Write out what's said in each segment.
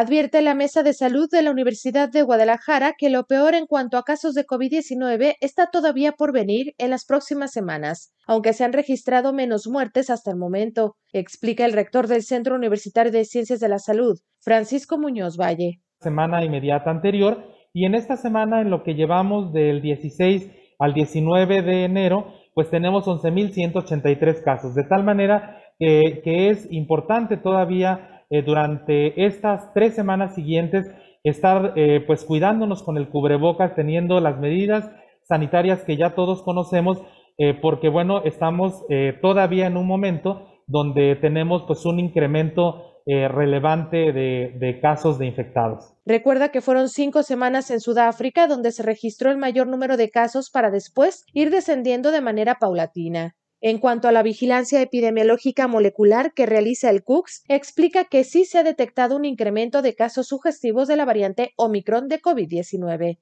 Advierte la Mesa de Salud de la Universidad de Guadalajara que lo peor en cuanto a casos de COVID-19 está todavía por venir en las próximas semanas, aunque se han registrado menos muertes hasta el momento, explica el rector del Centro Universitario de Ciencias de la Salud, Francisco Muñoz Valle. Semana inmediata anterior y en esta semana en lo que llevamos del 16 al 19 de enero, pues tenemos 11.183 casos, de tal manera que, que es importante todavía eh, durante estas tres semanas siguientes estar eh, pues cuidándonos con el cubrebocas, teniendo las medidas sanitarias que ya todos conocemos, eh, porque bueno, estamos todavía en un momento donde tenemos pues un incremento relevante de, casos de infectados. Recuerda que fueron cinco semanas en Sudáfrica donde se registró el mayor número de casos para después ir descendiendo de manera paulatina. En cuanto a la vigilancia epidemiológica molecular que realiza el CUCS, explica que sí se ha detectado un incremento de casos sugestivos de la variante Omicron de COVID-19.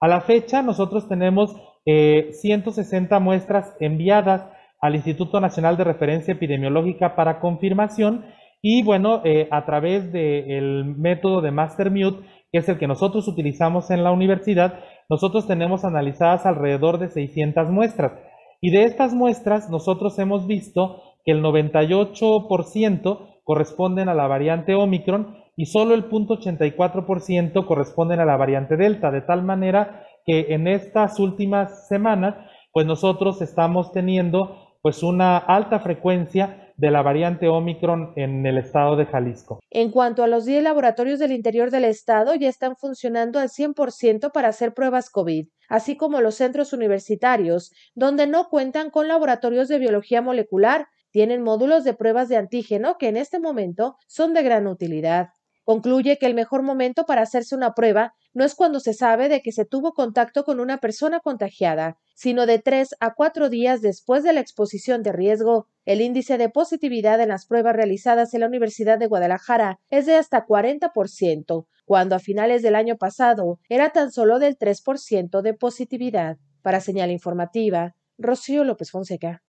A la fecha, nosotros tenemos 160 eh, muestras enviadas al Instituto Nacional de Referencia Epidemiológica para confirmación y bueno, eh, a través del método de MasterMute, que es el que nosotros utilizamos en la universidad, nosotros tenemos analizadas alrededor de 600 muestras. Y de estas muestras, nosotros hemos visto que el 98% corresponden a la variante Omicron y solo el ciento corresponden a la variante Delta, de tal manera que en estas últimas semanas, pues nosotros estamos teniendo pues una alta frecuencia de la variante Omicron en el estado de Jalisco. En cuanto a los 10 laboratorios del interior del estado, ya están funcionando al 100% para hacer pruebas COVID, así como los centros universitarios, donde no cuentan con laboratorios de biología molecular, tienen módulos de pruebas de antígeno que en este momento son de gran utilidad. Concluye que el mejor momento para hacerse una prueba no es cuando se sabe de que se tuvo contacto con una persona contagiada, sino de tres a cuatro días después de la exposición de riesgo, el índice de positividad en las pruebas realizadas en la Universidad de Guadalajara es de hasta 40%, cuando a finales del año pasado era tan solo del 3% de positividad. Para señal informativa, Rocío López Fonseca.